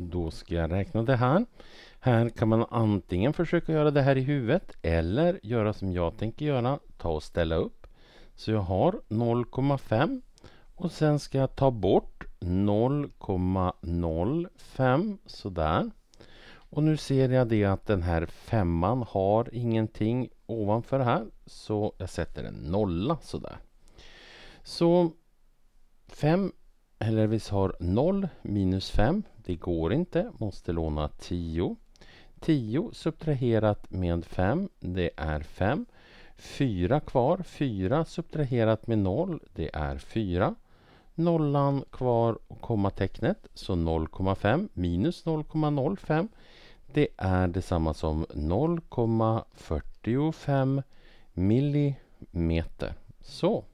Då ska jag räkna det här. Här kan man antingen försöka göra det här i huvudet eller göra som jag tänker göra, ta och ställa upp. Så jag har 0,5 och sen ska jag ta bort 0,05 sådär. Och nu ser jag det att den här femman har ingenting ovanför här så jag sätter en nolla sådär. Så 5 Hellervis har 0 minus 5. Det går inte, måste låna 10. 10 subtraherat med 5, det är 5. 4 kvar, 4 subtraherat med 0, det är 4. Nollan kvar och kommatecknet, så 0,5 minus 0,05. Det är detsamma som 0,45 millimeter. Så.